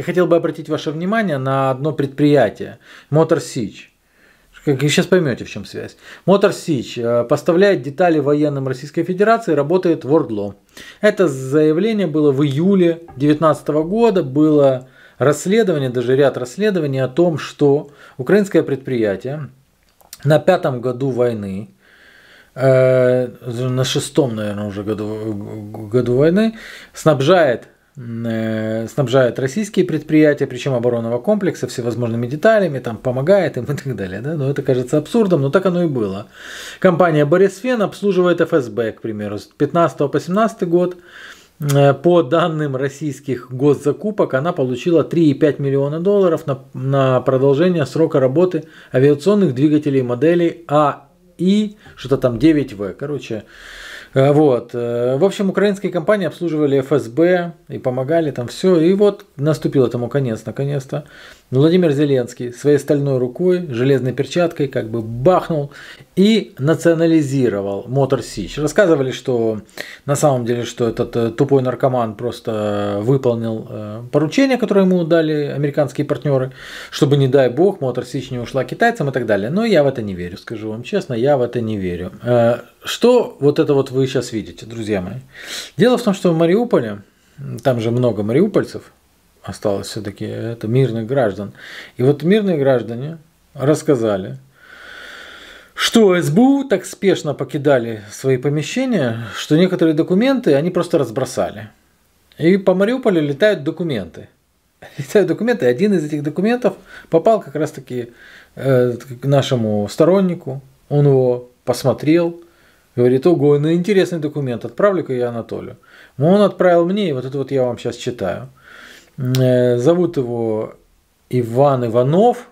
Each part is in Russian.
Я хотел бы обратить ваше внимание на одно предприятие – Motor Siege. Как сейчас поймете, в чем связь. Motor Siege э, поставляет детали военным Российской Федерации, работает в Ордло. Это заявление было в июле 2019 года, было расследование, даже ряд расследований о том, что украинское предприятие на пятом году войны, э, на шестом, наверное, уже году, году войны, снабжает Э, снабжает российские предприятия, причем оборонного комплекса всевозможными деталями, там помогает им и так далее. Да? Но ну, это кажется абсурдом, но так оно и было. Компания Борисфен обслуживает ФСБ, к примеру, с 15 по 17 год. Э, по данным российских госзакупок, она получила 3,5 миллиона долларов на, на продолжение срока работы авиационных двигателей моделей АИ что-то там 9В. Короче, Э, вот. Э, в общем, украинские компании обслуживали ФСБ и помогали там все. И вот наступил этому конец наконец-то. Владимир Зеленский своей стальной рукой, железной перчаткой как бы бахнул и национализировал Мотор Сич. Рассказывали, что на самом деле, что этот э, тупой наркоман просто выполнил поручение, которое ему дали американские партнеры, чтобы, не дай бог, Мотор Сич не ушла китайцам и так далее. Но я в это не верю, скажу вам честно, я в это не верю что вот это вот вы сейчас видите, друзья мои? Дело в том, что в Мариуполе, там же много мариупольцев осталось все-таки, это мирных граждан. И вот мирные граждане рассказали, что СБУ так спешно покидали свои помещения, что некоторые документы они просто разбросали. И по Мариуполю летают документы. Летают документы. Один из этих документов попал как раз-таки э, к нашему стороннику. Он его посмотрел, Говорит, ого, ну интересный документ, отправлю-ка я Анатолию. Но ну, он отправил мне, и вот это вот я вам сейчас читаю. Э, зовут его Иван Иванов,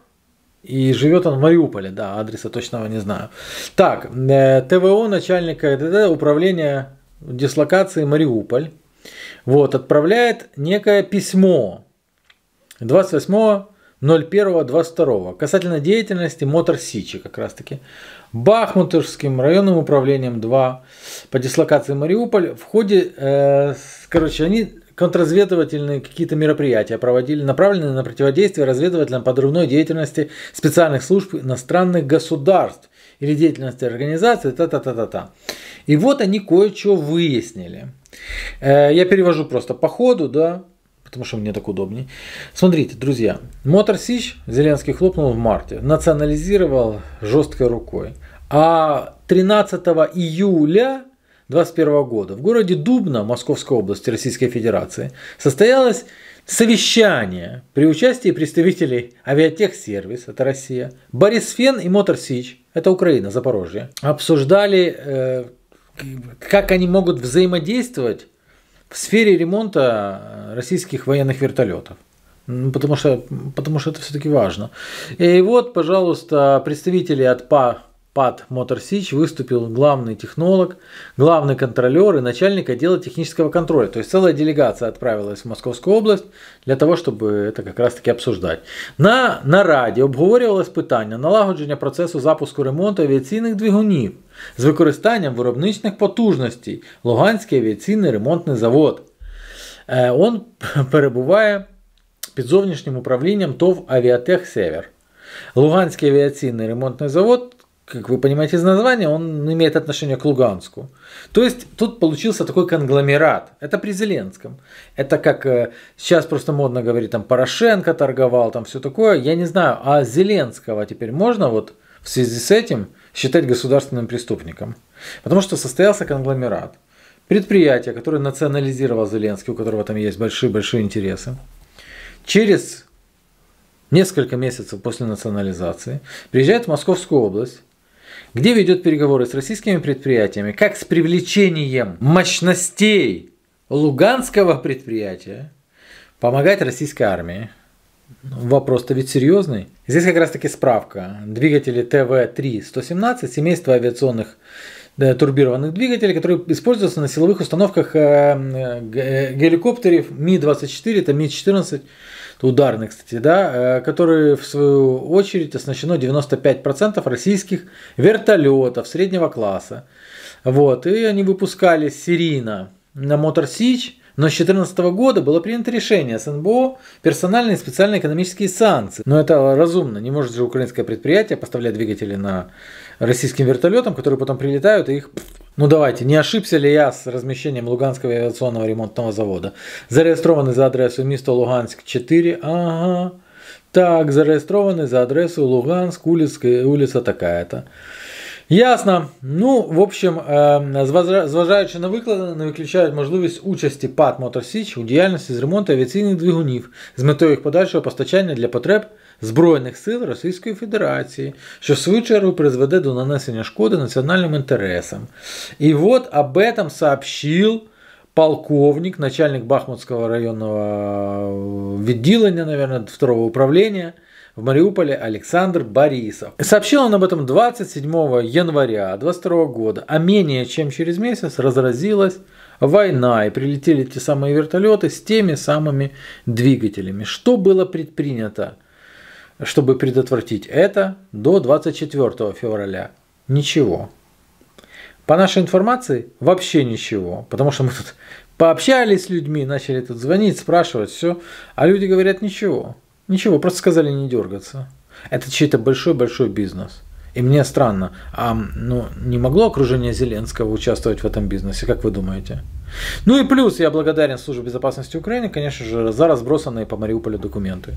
и живет он в Мариуполе, да, адреса точного не знаю. Так, э, ТВО начальника управления дислокации Мариуполь, вот, отправляет некое письмо 28 01.22 касательно деятельности Мотор Сичи как раз таки. Бахмутовским районным управлением 2 по дислокации Мариуполь в ходе, э, короче, они контрразведывательные какие-то мероприятия проводили, направленные на противодействие разведывательной подрывной деятельности специальных служб иностранных государств или деятельности организации, та-та-та-та-та. И вот они кое-что выяснили. Э, я перевожу просто по ходу, да, потому что мне так удобнее. Смотрите, друзья, Мотор Сич Зеленский хлопнул в марте, национализировал жесткой рукой. А 13 июля 2021 года в городе Дубна Московской области Российской Федерации состоялось совещание при участии представителей авиатехсервис, это Россия, Борис Фен и Мотор Сич, это Украина, Запорожье, обсуждали, э, как они могут взаимодействовать в сфере ремонта э, российских военных вертолетов. Ну, потому что, потому что это все-таки важно. И вот, пожалуйста, представители от ПА Мотор Сич выступил главный технолог, главный контролер и начальник отдела технического контроля. То есть целая делегация отправилась в Московскую область для того, чтобы это как раз таки обсуждать. На на нараді обговорювалось питання налагодження процесу запуску ремонту авіаційних двигунів з використанням виробничних потужностей. Луганський авіаційний ремонтний завод. Он перебуває під зовнішнім управлінням ТОВ Авіатех Север. Луганський авіаційний ремонтний завод как вы понимаете из названия, он имеет отношение к Луганску. То есть тут получился такой конгломерат. Это при Зеленском. Это как э, сейчас просто модно говорить, там Порошенко торговал, там все такое. Я не знаю, а Зеленского теперь можно вот в связи с этим считать государственным преступником? Потому что состоялся конгломерат. Предприятие, которое национализировал Зеленский, у которого там есть большие-большие интересы. Через несколько месяцев после национализации приезжает в Московскую область где ведет переговоры с российскими предприятиями как с привлечением мощностей луганского предприятия помогать российской армии. Вопрос-то ведь серьезный. Здесь как раз таки справка. Двигатели ТВ-3-117 семейства авиационных Э, турбированных двигателей, которые используются на силовых установках э, э, геликоптеров Ми-24, это Ми-14, ударный, кстати, да, которые в свою очередь оснащено 95% российских вертолетов среднего класса. Вот, и они выпускали серийно на Motor Siege, но с 2014 года было принято решение СНБО персональные специальные экономические санкции. Но это разумно. Не может же украинское предприятие поставлять двигатели на российским вертолетам, которые потом прилетают и их ну давайте, не ошибся ли я с размещением Луганского авиационного ремонтного завода? Зареєстрований за адресою місто Луганск 4. Ага. Так, зареєстрований за адресою Луганск, улица, э, улица такая-то. Ясно. Ну, в общем, ем, зважаючи на викладене, не виключають можливість участі ПАД Моторсіч у діяльності з ремонту авіаційних двигунів з метою їх подальшого постачання для потреб Збройних сил Російської Федерації, що в свою чергу призведе до нанесення шкоди національним інтересам. І от об этом сообщил полковник, начальник Бахмутського районного відділення, наверное, второго управління. в Мариуполе Александр Борисов. Сообщил он об этом 27 января 2022 года, а менее чем через месяц разразилась война, и прилетели те самые вертолеты с теми самыми двигателями. Что было предпринято, чтобы предотвратить это до 24 февраля? Ничего. По нашей информации, вообще ничего, потому что мы тут пообщались с людьми, начали тут звонить, спрашивать, все, а люди говорят ничего. Ничего, просто сказали не дергаться. Это чей-то большой-большой бизнес. И мне странно, а ну, не могло окружение Зеленского участвовать в этом бизнесе, как вы думаете? Ну и плюс я благодарен Службе безопасности Украины, конечно же, за разбросанные по Мариуполю документы.